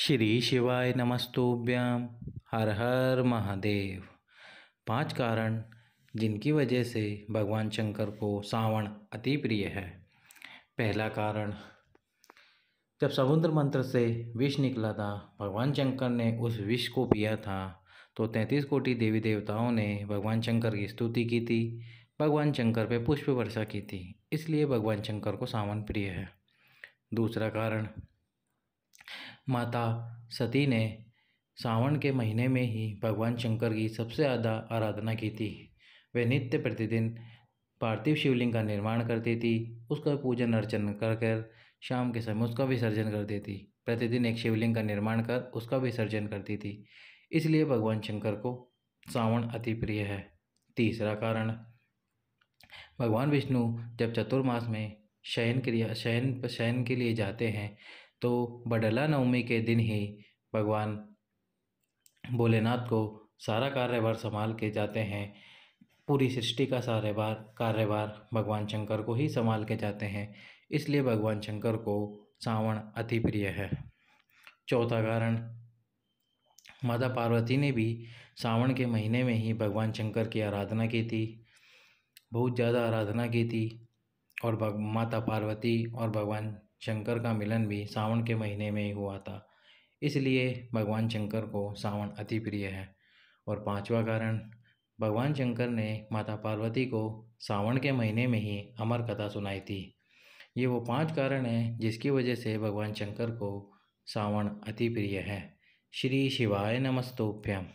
श्री शिवाय नमस्तुभ्याम हर हर महादेव पांच कारण जिनकी वजह से भगवान शंकर को सावण अति प्रिय है पहला कारण जब समुद्र मंत्र से विष निकला था भगवान शंकर ने उस विष को पिया था तो तैंतीस कोटि देवी देवताओं ने भगवान शंकर की स्तुति की थी भगवान शंकर पे पुष्प वर्षा की थी इसलिए भगवान शंकर को सावन प्रिय है दूसरा कारण माता सती ने सावन के महीने में ही भगवान शंकर की सबसे ज़्यादा आराधना की थी वे नित्य प्रतिदिन पार्थिव शिवलिंग का निर्माण करती थी उसका पूजन अर्चन कर कर शाम के समय उसका विसर्जन करती थी प्रतिदिन एक शिवलिंग का निर्माण कर उसका विसर्जन करती थी इसलिए भगवान शंकर को सावन अति प्रिय है तीसरा कारण भगवान विष्णु जब चतुर्मास में शयन क्रिया शयन शयन के लिए जाते हैं तो बडला नवमी के दिन ही भगवान भोलेनाथ को सारा कार्यभार संभाल के जाते हैं पूरी सृष्टि का सारे बार कार्यभार भगवान शंकर को ही संभाल के जाते हैं इसलिए भगवान शंकर को सावण अति प्रिय है चौथा कारण माता पार्वती ने भी सावण के महीने में ही भगवान शंकर की आराधना की थी बहुत ज़्यादा आराधना की थी और माता पार्वती और भगवान शंकर का मिलन भी सावन के महीने में ही हुआ था इसलिए भगवान शंकर को सावन अति प्रिय है और पांचवा कारण भगवान शंकर ने माता पार्वती को सावन के महीने में ही अमर कथा सुनाई थी ये वो पांच कारण हैं जिसकी वजह से भगवान शंकर को सावन अति प्रिय है श्री शिवाय नमस्तोभ्यम